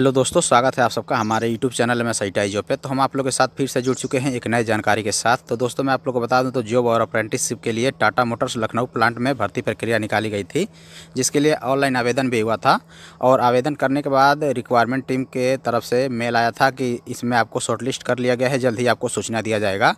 hello दोस्तों स्वागत है आप सबका हमारे यूट्यूब चैनल में सईटाई जॉब पे तो हम आप लोग के साथ फिर से जुड़ चुके हैं एक नए जानकारी के साथ तो दोस्तों मैं आप लोग को बता दूं तो जॉब और अप्रेंटिसशिप के लिए टाटा मोटर्स लखनऊ प्लांट में भर्ती प्रक्रिया निकाली गई थी जिसके लिए ऑनलाइन आवेदन भी हुआ था और आवेदन करने के बाद रिक्वायरमेंट टीम के तरफ से मेल आया था कि इसमें आपको शॉर्टलिस्ट कर लिया गया है जल्द ही आपको सूचना दिया जाएगा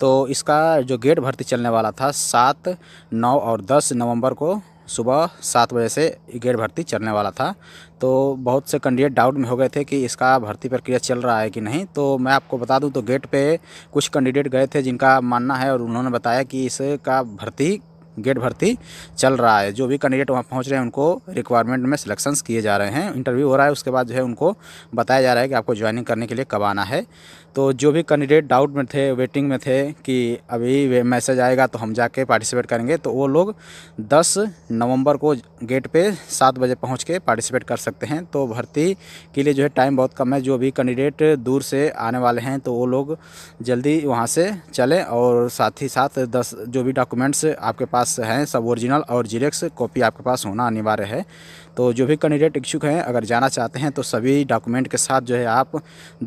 तो इसका जो गेट भर्ती चलने वाला था सात नौ और दस नवम्बर को सुबह सात बजे से गेट भर्ती चलने वाला था तो बहुत से कैंडिडेट डाउट में हो गए थे कि इसका भर्ती प्रक्रिया चल रहा है कि नहीं तो मैं आपको बता दूं तो गेट पे कुछ कैंडिडेट गए थे जिनका मानना है और उन्होंने बताया कि इसका भर्ती गेट भर्ती चल रहा है जो भी कैंडिडेट वहाँ पहुँच रहे हैं उनको रिक्वायरमेंट में सिलेक्शंस किए जा रहे हैं इंटरव्यू हो रहा है उसके बाद जो है उनको बताया जा रहा है कि आपको ज्वाइनिंग करने के लिए कब आना है तो जो भी कैंडिडेट डाउट में थे वेटिंग में थे कि अभी मैसेज आएगा तो हम जाके पार्टिसिपेट करेंगे तो वो लोग दस नवंबर को गेट पे सात बजे पहुंच के पार्टिसिपेट कर सकते हैं तो भर्ती के लिए जो है टाइम बहुत कम है जो भी कैंडिडेट दूर से आने वाले हैं तो वो लोग जल्दी वहाँ से चलें और साथ ही साथ दस जो भी डॉक्यूमेंट्स आपके पास पास हैं सब ओरिजिनल और जीरेक्स कॉपी आपके पास होना अनिवार्य है तो जो भी कैंडिडेट इच्छुक हैं अगर जाना चाहते हैं तो सभी डॉक्यूमेंट के साथ जो है आप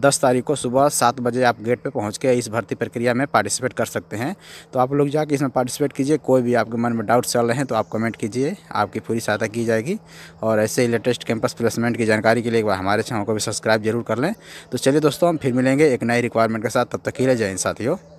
10 तारीख को सुबह सात बजे आप गेट पे पहुंच के इस भर्ती प्रक्रिया में पार्टिसिपेट कर सकते हैं तो आप लोग जाके इसमें पार्टिसिपेट कीजिए कोई भी आपके मन में डाउट चल रहे हैं तो आप कमेंट कीजिए आपकी पूरी सहायता की जाएगी और ऐसे ही लेटेस्ट कैंपस प्लेसमेंट की जानकारी के लिए एक बार हमारे चैनल को भी सब्सक्राइब जरूर कर लें तो चलिए दोस्तों हम फिर मिलेंगे एक नई रिक्वायरमेंट के साथ तब तक ही रह जाए साथियों